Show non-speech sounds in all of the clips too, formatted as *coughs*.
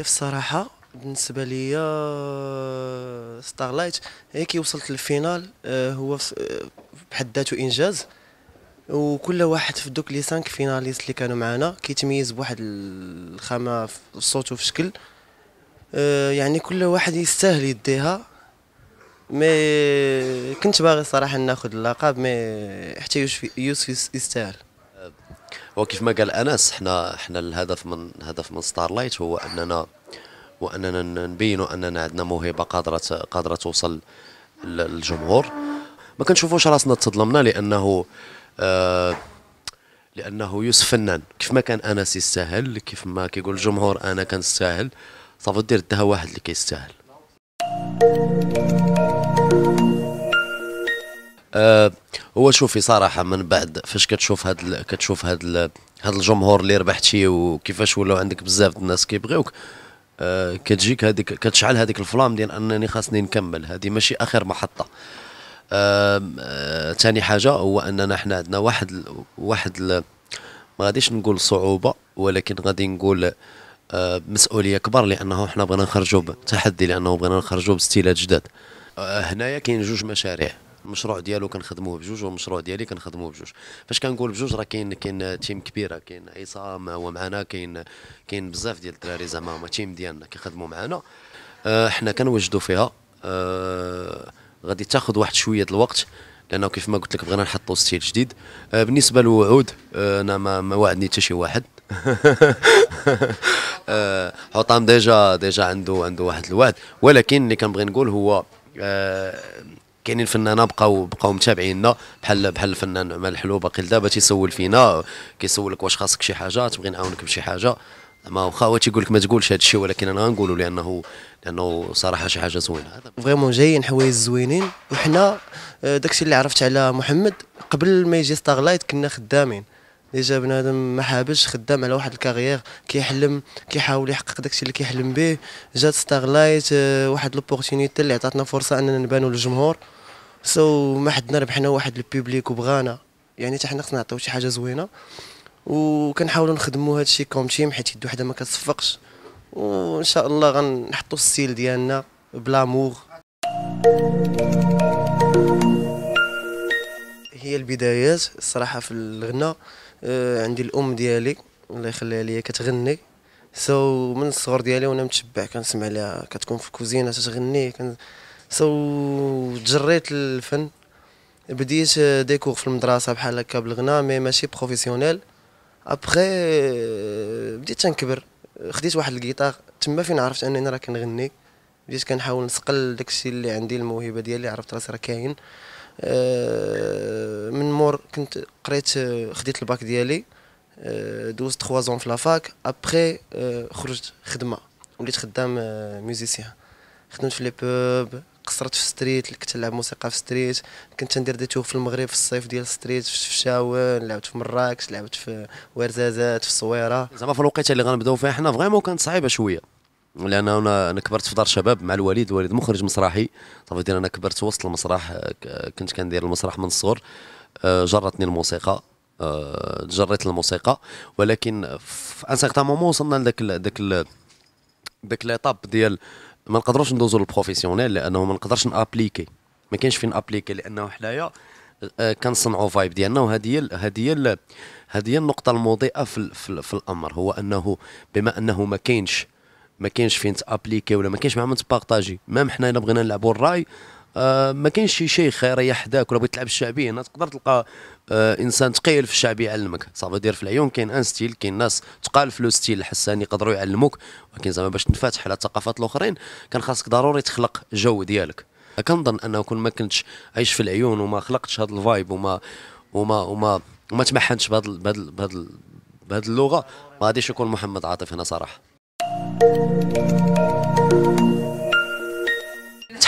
هي في الصراحه بالنسبه ليا ستارلايت آه، هي كي وصلت للفينال آه، هو آه، بحد ذاته انجاز وكل واحد في دوك لي سانك فيناليست اللي كانوا معانا كيتميز بواحد الخامه في الصوت وفي الشكل يعني كل واحد يستاهل يديها مي كنت باغي صراحه ناخذ اللقب مي حتى يوسف يستاهل وكيف ما قال انس حنا حنا الهدف من هدف من ستارلايت هو اننا واننا نبينوا اننا عندنا موهبه قادره قادره توصل للجمهور ما كنشوفوش راسنا تظلمنا لانه آه، لانه يوسف فنان كيف ما كان انس يستاهل كيف ما كيقول الجمهور انا كنستاهل صافي دير دها واحد اللي كيستاهل آه هو شوفي صراحه من بعد فاش كتشوف هاد كتشوف هاد هاد الجمهور اللي ربحتي وكيفاش ولاو عندك بزاف الناس كيبغيوك آه كتجيك هذيك كتشعل هذيك الفلام ديال انني خاصني نكمل هذه ماشي اخر محطه ثاني آه، حاجه هو اننا حنا عندنا واحد واحد ما غاديش نقول صعوبه ولكن غادي نقول آه، مسؤوليه كبر لانه حنا بغينا نخرجوا بتحدي لانه بغينا نخرجوا بستيلات جداد آه، هنايا كاين جوج مشاريع المشروع ديالو كنخدموه بجوج والمشروع ديالي كنخدموه بجوج فاش كنقول بجوج راه كاين كاين تيم كبيره كاين عصام هو معنا كاين كاين بزاف ديال الدراري زعما هما تيم ديالنا كيخدموا معنا آه حنا كنوجدوا فيها آه غادي تاخذ واحد شويه الوقت لانه كيف ما قلت لك بغينا نحطوا ستيل جديد آه بالنسبه للوعود آه، انا ما, ما وعدني حتى شي واحد *laughs* آه حطام ديجا ديجا عنده عنده واحد الوعد ولكن اللي كنبغي نقول هو آه كاينين فنانه بقاو بقاو متابعينا بحال بحال الفنان عمر الحلو باقي دابا تيسول فينا كيسولك واش خاصك شي حاجه تبغي نعاونك بشي حاجه ما واخا هو تيقول لك ما تقولش هذا الشيء ولكن انا غنقولوا لانه لانه صراحه شي حاجه زوينه فريمون جايين حوايج زوينين وحنا آه، داكشي اللي عرفت على محمد قبل ما يجي ستار لايت كنا خدامين ديجا بنادم ما حابش خدام على واحد الكارير كيحلم كيحاول يحقق داكشي اللي كيحلم به جات ستارلايت آه، واحد لوبورتينيتي اللي عطاتنا فرصه اننا نبانو للجمهور سو ما حدنا ربحنا واحد البوبليك وبغانا يعني حتى حنا خصنا نعطيو شي حاجه زوينه وكنحاولوا نخدموا هذا الشيء كوم تيم حيت يد وحده ما كتصفقش وان شاء الله غنحطوا السيل ديالنا بلامور thank you هي البدايات الصراحه في الغناء آه، عندي الام ديالي الله يخليها ليا كتغني سو so, من الصغر ديالي وانا متشبع كنسمع لها كتكون في الكوزينه تتغني كان سو so, تجريت الفن بديت ديكور في المدرسه بحال هكا بالغناء مي ماشي بروفيسيونيل ابخي بديت تنكبر خديت واحد الجيتار تما فين عرفت انني راه كنغني بديت كنحاول نسقل داكشي اللي عندي الموهبه ديالي عرفت راسي راه كاين آه، كنت قريت آه، خديت الباك ديالي آه، دوزت 3 زون في لافاك ابخي آه، خرجت خدمه وليت خدام ميوزيسيان خدمت في لي بوب قصرت في ستريت كنت نلعب موسيقى في ستريت كنت ندير دي في المغرب في الصيف ديال ستريت في شاون لعبت في مراكش لعبت في ورزازات في الصويره زعما في الوقيته اللي غنبداو فيها حنا فريمون كانت صعيبه شويه لان انا انا كبرت في دار شباب مع الوالد الوالد مخرج مسرحي صافي انا كبرت وسط المسرح كنت كندير المسرح من الصغر آه، جرتني الموسيقى آه، جريت الموسيقى ولكن في ان سيغتان مومون وصلنا لذاك ذاك ذاك ليطاب ديال ما نقدروش ندوزو للبروفيسيونيل لانه ما نقدرش نابليكي ما كاينش فين ابليكي لانه حنايا آه، كنصنعوا فايب ديالنا وهذه هي هذه هي هذه النقطه المضيئه في, في, في الامر هو انه بما انه ما كاينش ما كاينش فين تابليكي ولا ما كاينش مع من تبارطاجي ميم حنا الا بغينا نلعبوا الراي آه، ما كاينش شي شيخ يريح حداك ولا بغيت تلعب الشعبيه هنا تقدر تلقى آه انسان ثقيل في الشعبيه يعلمك صافا دير في العيون كاين ان ستيل كاين ناس تقال في لو ستيل الحساني يقدروا يعلموك ولكن زعما باش تنفتح على الثقافات الاخرين كان خاصك ضروري تخلق جو ديالك كنظن انه كون ما كنتش عايش في العيون وما خلقتش هذا الفايب وما وما وما وما تمحنتش بهذا بهذا بهذا اللغه ما غاديش يكون محمد عاطف هنا صراحه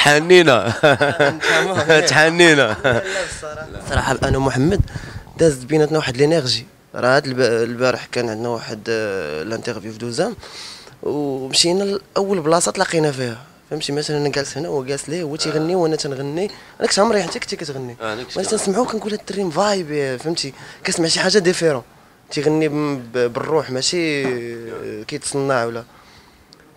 تحنينا آه، *laughs* تحنينا صراحه انا ومحمد دازت بيناتنا واحد لينيرجي راه هاد البارح كان عندنا واحد آه، الانترفيو في دوزام ومشينا لاول بلاصه تلاقينا فيها فهمتي مثلا انا جالس هنا هو جالس ليه هو تيغني وانا تنغني انا كنت عمري حتى كنت كتغني آه، وانا تنسمعو كنقول هاد الدري فايب فهمتي كنسمع شي حاجه ديفيرون تيغني بالروح ماشي كيتصنع ولا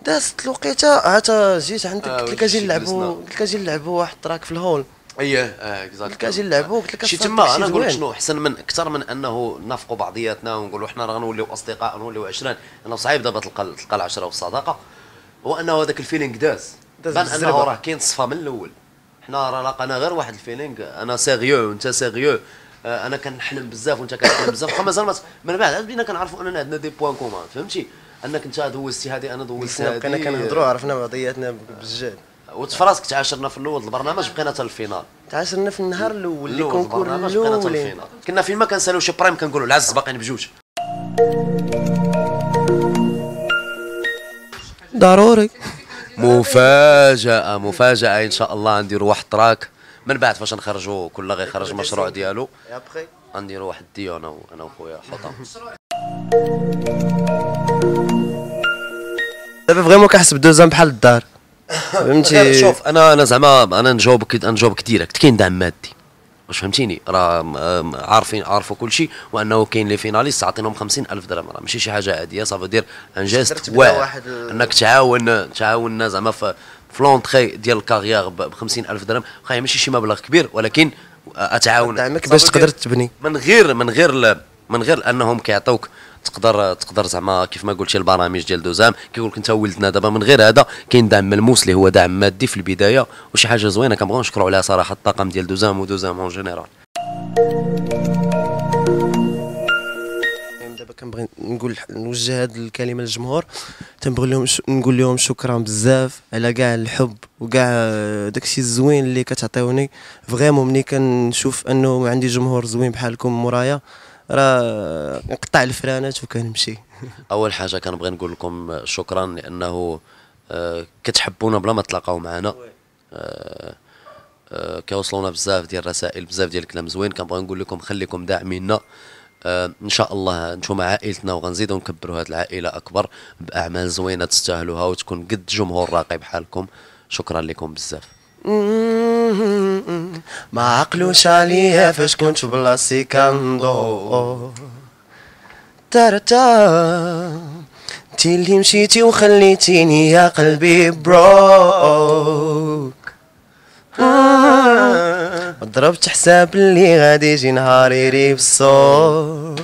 دازت الوقيته عاد جيت عندك آه، قلت لك اجي نلعبوا إيه، آه، قلت لك اجي نلعبوا واحد التراك في الهول اييه اكزاكتلي قلت لك اجي نلعبوا قلت لك شي تما انا نقول شنو احسن من اكثر من انه نافقوا بعضياتنا ونقولوا حنا راه غنوليو اصدقاء غنوليو 20 انا صعيب دابا تلقى تلقى العشره والصداقه هو انه هذاك الفيلينغ داز داز بان انه راه كاين صفه من الاول حنا راه لقينا غير واحد الفيلينغ انا سيريو وانت سيريو انا كنحلم بزاف وانت كتحلم بزاف *coughs* مازال من بعد بدينا كنعرفوا اننا عندنا دي بوان كومان فهمتي انك انت دوزتي هذه انا دوزت هذه بقينا كنهضروا عرفنا بعضياتنا بزاف وتفراسك تعاشرنا في الاول البرنامج بقينا حتى الفينال تعاشرنا في النهار الاول اللي كونكور الاول كنا فين ما كنسالو شي برايم كنقولوا العز باقيين بجوج ضروري مفاجأة مفاجأة إن شاء الله نديروا واحد تراك من بعد فاش نخرجوا كل غيخرج مشروع ديالو غنديروا واحد ديو أنا أنا وخويا حطام *laughs* دابا فريمون كنحسب دو زام بحال الدار فهمتي شوف انا انا زعما انا نجاوبك نجاوبك ديريكت كاين دعم مادي واش فهمتيني راه عارفين عارفوا كل شيء وانه كاين لي فيناليست عاطينهم 50000 درهم راه ماشي شي حاجه عاديه صافا دير ان جيست واعر آه، انك تعاون تعاون زعما في فلونتخي ديال الكارير ب 50000 درهم واخا ماشي شي مبلغ كبير ولكن اتعاون دعمك باش تقدر تبني من غير من غير من غير انهم كيعطيوك تقدر تقدر زعما كيف ما قلتي البرامج ديال دوزام كيقول لك انت ولدنا دابا من غير هذا كاين دعم ملموس اللي هو دعم مادي في البدايه وشي حاجه زوينه كنبغيو نشكروا عليها صراحه الطاقم ديال دوزام ودوزام اون جينيرال دابا كنبغي نقول نوجه هذه الكلمه للجمهور تنبغي لهم نقول لهم شكرا بزاف على كاع الحب وكاع آه، داكشي الزوين اللي كتعطيوني فريمون ملي كنشوف انه عندي جمهور زوين بحالكم ورايا راه نقطع الفرانات وكنمشي اول حاجه كنبغي نقول لكم شكرا لانه آه، كتحبونا بلا ما تلاقاو معنا آه، آه، كيوصلونا بزاف ديال الرسائل بزاف ديال الكلام زوين كنبغي نقول لكم خليكم داعمينا ان شاء الله انتم عائلتنا وغنزيدو نكبروا هذه العائله اكبر باعمال زوينه تستاهلوها وتكون قد جمهور راقي بحالكم شكرا لكم بزاف ما عقلوش عليا فاش كنت بلاصي كندور تا انتي اللي مشيتي وخليتيني يا قلبي بروك آه. ضربت حساب اللي غادي يجي نهاري ريب صور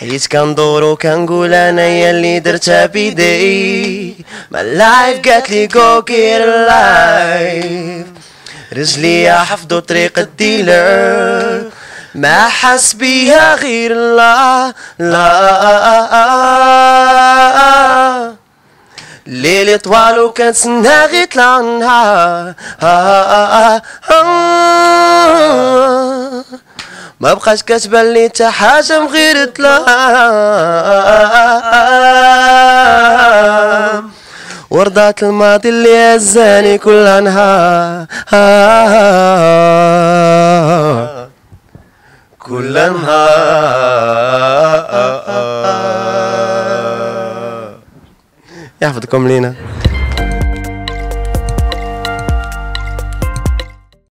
حيت كندور قول انايا اللي درتها بيدي My life قالت لي go get a life رجليا حفظوا طريق الديلر ما حس بيها غير الله لا ليل طوال وكنتسنى غير طلع النهار ما بقاش كاتبان لي حتى حاجه غير تلام وردات الماضي اللي هزاني كل نهار كل نهار يحفظكم لينا